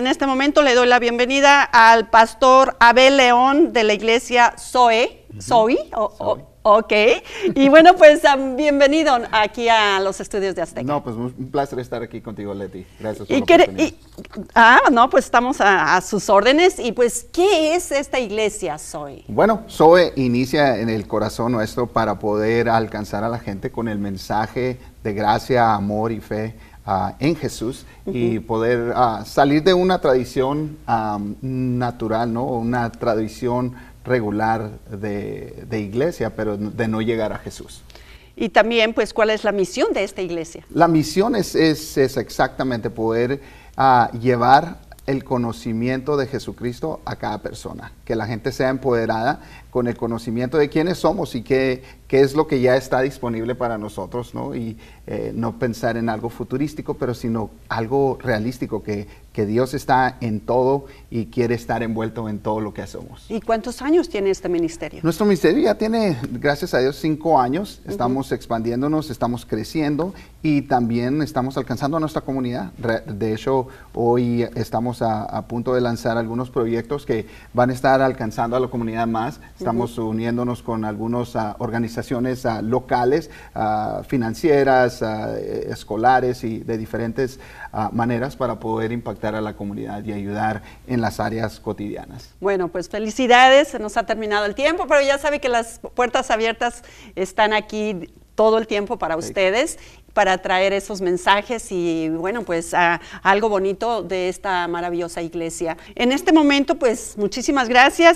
En este momento le doy la bienvenida al pastor Abel León de la iglesia Zoe. Zoe, ok. Y bueno, pues ah, bienvenido aquí a los estudios de Azteca. No, pues un placer estar aquí contigo, Leti. Gracias por la Ah, no, pues estamos a, a, sus órdenes. Y pues, ¿qué es esta iglesia Zoe? Bueno, Zoe inicia en el corazón nuestro para poder alcanzar a la gente con el mensaje de gracia, amor y fe Ah, en Jesús y poder ah, salir de una tradición ah, natural, ¿no? Una tradición regular de, iglesia, pero de no llegar a Jesús. Y también, pues, ¿cuál es la misión de esta iglesia? La misión es, exactamente poder llevar el conocimiento de Jesucristo a cada persona, que la gente sea empoderada con el conocimiento de quiénes somos y qué, qué es lo que ya está disponible para nosotros, ¿no? Y eh, no pensar en algo futurístico, pero sino algo realístico, que, Dios está en todo y quiere estar envuelto en todo lo que hacemos. ¿Y cuántos años tiene este ministerio? Nuestro ministerio ya tiene, gracias a Dios, cinco años. Estamos expandiéndonos, estamos creciendo y también estamos alcanzando a nuestra comunidad. De hecho, hoy estamos a, punto de lanzar algunos proyectos que van a estar alcanzando a la comunidad más. Estamos uniéndonos con algunos ah, organizaciones organizaciones ah, locales, ah, financieras, ah, escolares y de diferentes maneras para poder impactar a la comunidad y ayudar en las áreas cotidianas. Bueno, pues felicidades, se nos ha terminado el tiempo, pero ya sabe que las puertas abiertas están aquí todo el tiempo para ustedes para traer esos mensajes y bueno, pues algo bonito de esta maravillosa iglesia. En este momento, pues muchísimas gracias.